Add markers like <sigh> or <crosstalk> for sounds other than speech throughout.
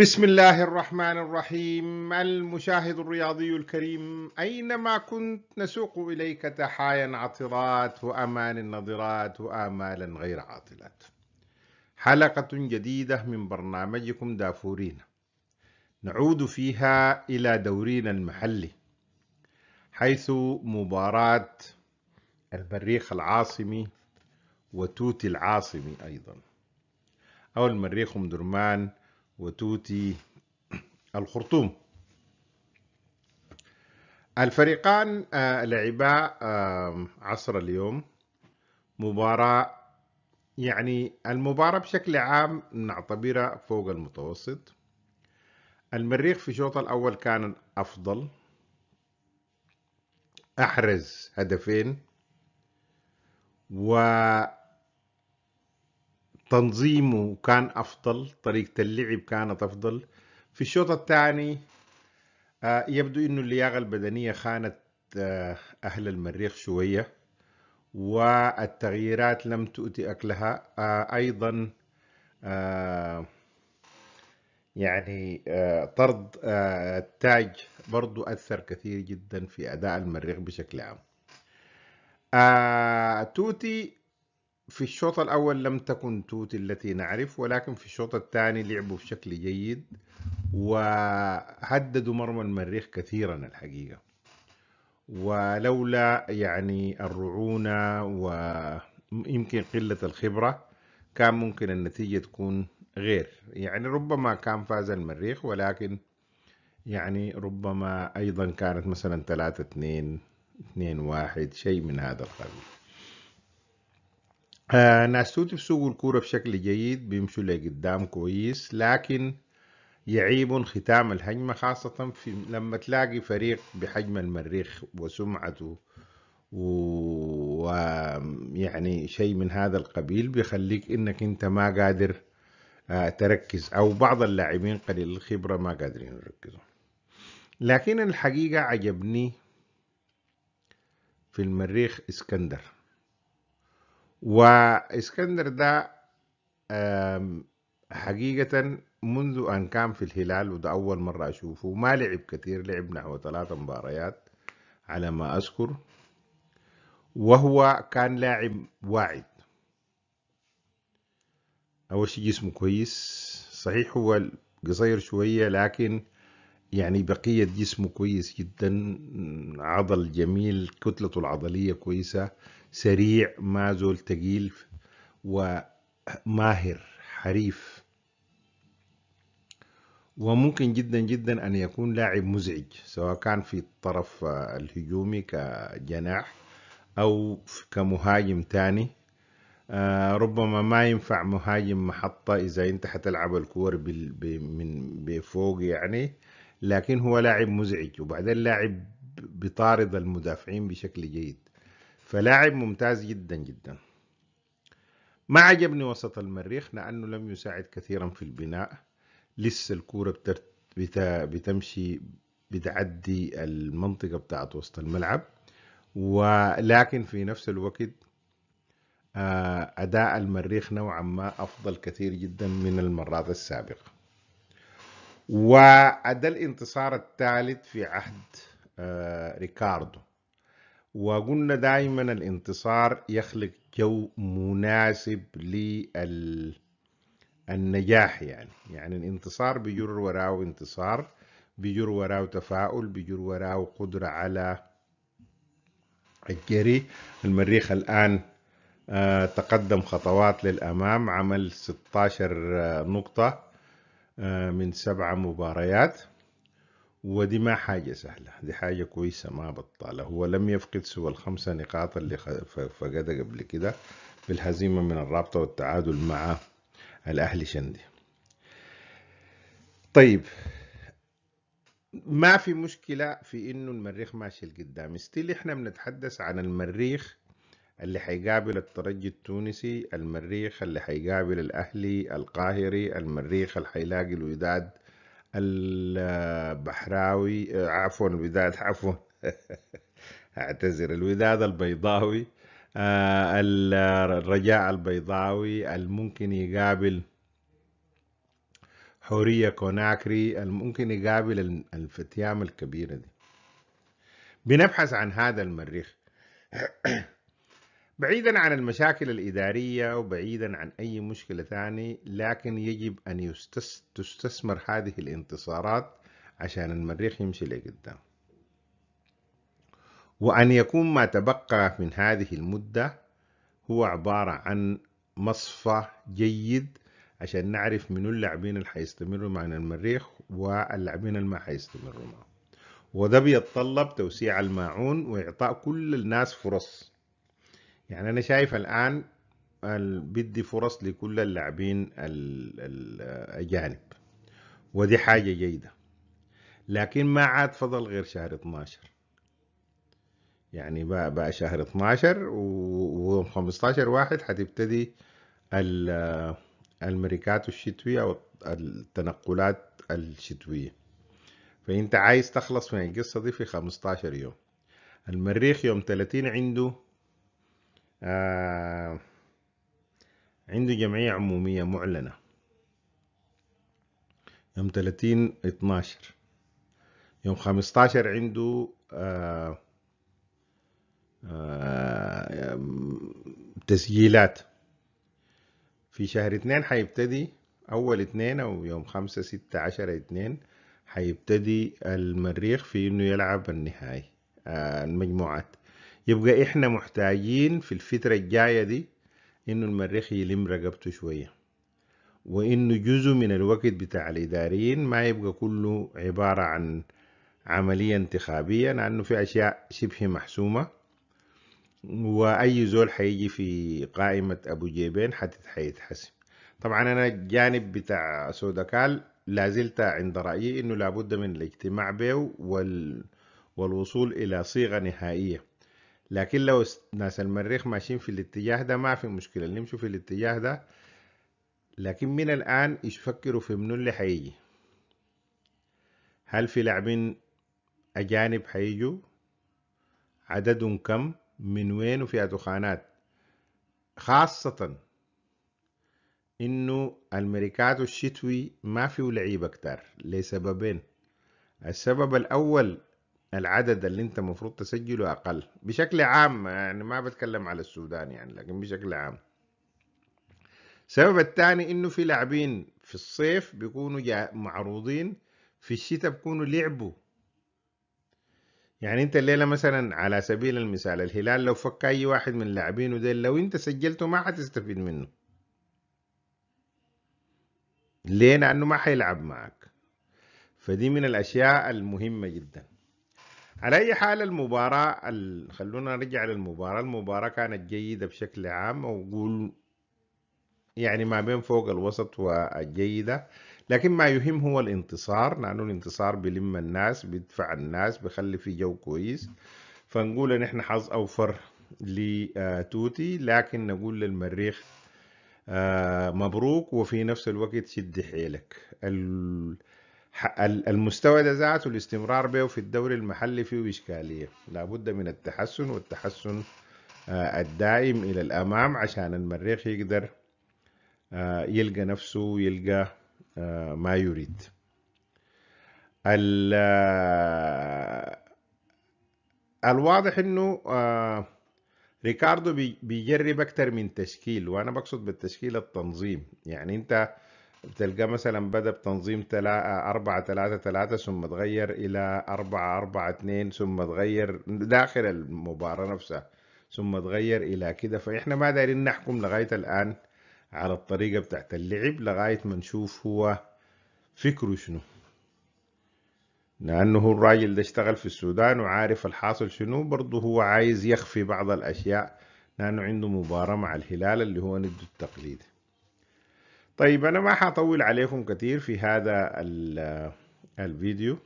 بسم الله الرحمن الرحيم المشاهد الرياضي الكريم أينما كنت نسوق إليك تحايا عطرات وأمان نضرات وآمالا غير عاطلات حلقة جديدة من برنامجكم دافورين نعود فيها إلى دورينا المحلي حيث مباراة المريخ العاصمي وتوتي العاصمي أيضا أو المريخ أم درمان وتوتي الخرطوم الفريقان آه، لعبا عصر اليوم مباراة يعني المباراة بشكل عام نعتبرها فوق المتوسط المريخ في الشوط الأول كان أفضل أحرز هدفين و تنظيمه كان أفضل طريقة اللعب كانت أفضل في الشوط الثاني آه، يبدو أن اللياقة البدنية خانت آه، أهل المريخ شوية والتغييرات لم تؤتي أكلها آه، أيضا يعني طرد التاج برضو أثر كثير جدا في أداء المريخ بشكل عام توتي في الشوط الأول لم تكن توتي التي نعرف ولكن في الشوط الثاني لعبوا بشكل جيد وهددوا مرمى المريخ كثيرا الحقيقة ولولا يعني الرعونة ويمكن قلة الخبرة كان ممكن النتيجة تكون غير يعني ربما كان فاز المريخ ولكن يعني ربما أيضا كانت مثلا 3 2 2 1 شيء من هذا القبيل ناسوتي ناس توتي الكورة بشكل جيد بيمشوا لقدام كويس لكن يعيب ختام الهجمة خاصة في لما تلاقي فريق بحجم المريخ وسمعته ويعني شيء من هذا القبيل بيخليك انك انت ما قادر آه، تركز او بعض اللاعبين قليل الخبرة ما قادرين يركزوا لكن الحقيقة عجبني في المريخ اسكندر واسكندر ده حقيقة منذ أن كان في الهلال وده أول مرة أشوفه ما لعب كثير لعب نحو ثلاث مباريات على ما أذكر وهو كان لاعب واعد أول شيء جسمه كويس صحيح هو قصير شوية لكن يعني بقية جسمه كويس جدا عضل جميل كتلته العضلية كويسة سريع ما زول تقيل وماهر حريف وممكن جدا جدا أن يكون لاعب مزعج سواء كان في الطرف الهجومي كجناح أو كمهاجم تاني آه ربما ما ينفع مهاجم محطة إذا أنت حتلعب الكور من بفوق يعني لكن هو لاعب مزعج وبعدين لاعب بيطارد المدافعين بشكل جيد فلاعب ممتاز جدا جدا ما عجبني وسط المريخ لأنه لم يساعد كثيرا في البناء لسه الكورة بترت... بتمشي بتعدي المنطقة بتاعت وسط الملعب ولكن في نفس الوقت آه، أداء المريخ نوعا ما أفضل كثير جدا من المرات السابقة وأدى الانتصار الثالث في عهد آه، ريكاردو وقلنا دائما الانتصار يخلق جو مناسب للنجاح يعني يعني الانتصار بيجر وراه انتصار بيجر وراه تفاؤل بيجر وراه قدرة على الجري المريخ الآن آه، تقدم خطوات للأمام عمل 16 آه، نقطة آه، من سبعة مباريات ودي ما حاجة سهلة دي حاجة كويسة ما بطالة هو لم يفقد سوى الخمسة نقاط اللي فقدها قبل كده بالهزيمة من الرابطة والتعادل مع الأهلي شندي طيب ما في مشكلة في إنه المريخ ماشي لقدام ستيل إحنا بنتحدث عن المريخ اللي حيقابل الترجي التونسي المريخ اللي حيقابل الأهلي القاهري المريخ اللي حيلاقي الوداد البحراوي آه، عفوا الوداد <laughs> عفوا اعتذر الوداد البيضاوي آه، الرجاء البيضاوي الممكن يقابل حورية كوناكري الممكن يقابل الفتيام الكبيرة دي بنبحث عن هذا المريخ <clears throat> بعيدا عن المشاكل الإدارية وبعيدا عن أي مشكلة ثانية لكن يجب أن يستس... تستثمر هذه الانتصارات عشان المريخ يمشي لقدام وأن يكون ما تبقى من هذه المدة هو عبارة عن مصفى جيد عشان نعرف منو اللاعبين اللي حيستمروا معنا المريخ واللاعبين اللي ما حيستمروا معه وده بيتطلب توسيع الماعون وإعطاء كل الناس فرص يعني انا شايف الان بدي فرص لكل اللاعبين الاجانب ودي حاجه جيده لكن ما عاد فضل غير شهر 12 يعني بقى, بقى شهر 12 و 15 واحد حتبتدي الميركاتو الشتوية او التنقلات الشتويه فانت عايز تخلص من القصه دي في 15 يوم المريخ يوم 30 عنده آه عندي جمعية عمومية معلنة يوم 30 12 يوم 15 عنده آه آه تسجيلات في شهر اتنين حيبتدي اول اتنين او يوم خمسة ستة عشرة اتنين حيبتدي المريخ في انه يلعب النهائي آه، المجموعات يبقى احنا محتاجين في الفترة الجاية دي انه المريخ يلم رقبته شوية وانه جزء من الوقت بتاع الاداريين ما يبقى كله عبارة عن عملية انتخابية لانه في اشياء شبه محسومة واي زول حيجي في قائمة ابو جيبين حيتحسم طبعا انا الجانب بتاع سودكال لازلت عند رأيي انه لابد من الاجتماع به وال... والوصول الى صيغة نهائية لكن لو ناس المريخ ماشيين في الاتجاه ده ما في مشكلة اللي يمشوا في الاتجاه ده لكن من الآن يفكروا في منو اللي حيجي هل في لاعبين أجانب حيجوا عددهم كم من وين وفي دخانات خاصة إنه الميركاتو الشتوي ما فيه لعيبة كتار لسببين السبب الأول العدد اللي انت المفروض تسجله اقل بشكل عام يعني ما بتكلم على السودان يعني لكن بشكل عام السبب الثاني انه في لاعبين في الصيف بيكونوا معروضين في الشتاء بيكونوا لعبوا يعني انت الليله مثلا على سبيل المثال الهلال لو فك اي واحد من لاعبينه ديل لو انت سجلته ما حتستفيد منه ليه لانه ما حيلعب معك فدي من الاشياء المهمه جدا على اي حال المباراه ال... خلونا نرجع للمباراه المباراه كانت جيده بشكل عام وقول يعني ما بين فوق الوسط والجيده لكن ما يهم هو الانتصار لانه الانتصار بلم الناس بيدفع الناس بخلي في جو كويس فنقول ان احنا حظ اوفر لتوتي آه، لكن نقول للمريخ آه، مبروك وفي نفس الوقت شد حيلك المستوى ده ذاته الاستمرار به في الدوري المحلي فيه إشكالية لابد من التحسن والتحسن آه، الدائم إلى الأمام عشان المريخ يقدر آه، يلقى نفسه يلقى آه، ما يريد الواضح انه ريكاردو بيجرب اكتر من تشكيل وانا بقصد بالتشكيل التنظيم يعني انت تلقى مثلا بدا بتنظيم 4 3 3 ثم اتغير الى 4 4 2 ثم اتغير داخل المباراه نفسها ثم اتغير الى كده فاحنا ما دايرين نحكم لغايه الان على الطريقه بتاعت اللعب لغايه ما نشوف هو فكره شنو لانه هو الراجل ده اشتغل في السودان وعارف الحاصل شنو برضه هو عايز يخفي بعض الاشياء لانه عنده مباراه مع الهلال اللي هو ند التقليدي طيب أنا ما حطول عليكم كثير في هذا الفيديو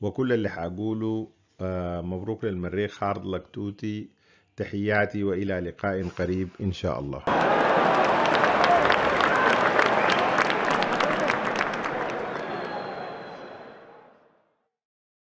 وكل اللي حقوله آه، مبروك للمريخ هارد لك توتي تحياتي وإلى لقاء قريب إن شاء الله